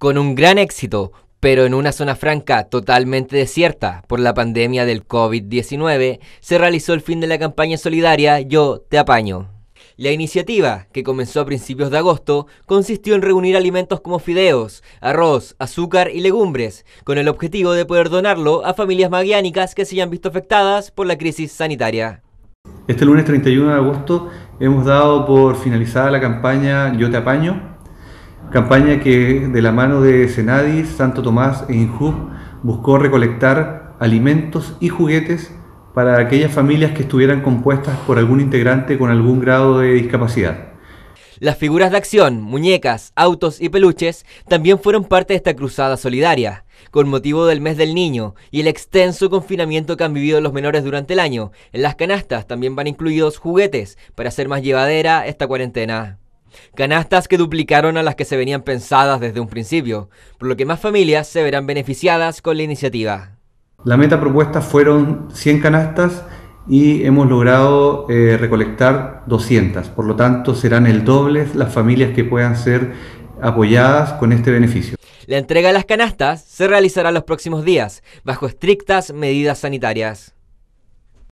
con un gran éxito, pero en una zona franca totalmente desierta por la pandemia del COVID-19, se realizó el fin de la campaña solidaria Yo te apaño. La iniciativa, que comenzó a principios de agosto, consistió en reunir alimentos como fideos, arroz, azúcar y legumbres, con el objetivo de poder donarlo a familias maguiánicas que se hayan visto afectadas por la crisis sanitaria. Este lunes 31 de agosto hemos dado por finalizada la campaña Yo te apaño, campaña que de la mano de Senadis, Santo Tomás e Injub buscó recolectar alimentos y juguetes para aquellas familias que estuvieran compuestas por algún integrante con algún grado de discapacidad. Las figuras de acción, muñecas, autos y peluches también fueron parte de esta cruzada solidaria. Con motivo del mes del niño y el extenso confinamiento que han vivido los menores durante el año, en las canastas también van incluidos juguetes para hacer más llevadera esta cuarentena. Canastas que duplicaron a las que se venían pensadas desde un principio, por lo que más familias se verán beneficiadas con la iniciativa. La meta propuesta fueron 100 canastas y hemos logrado eh, recolectar 200. Por lo tanto, serán el doble las familias que puedan ser apoyadas con este beneficio. La entrega de las canastas se realizará los próximos días, bajo estrictas medidas sanitarias.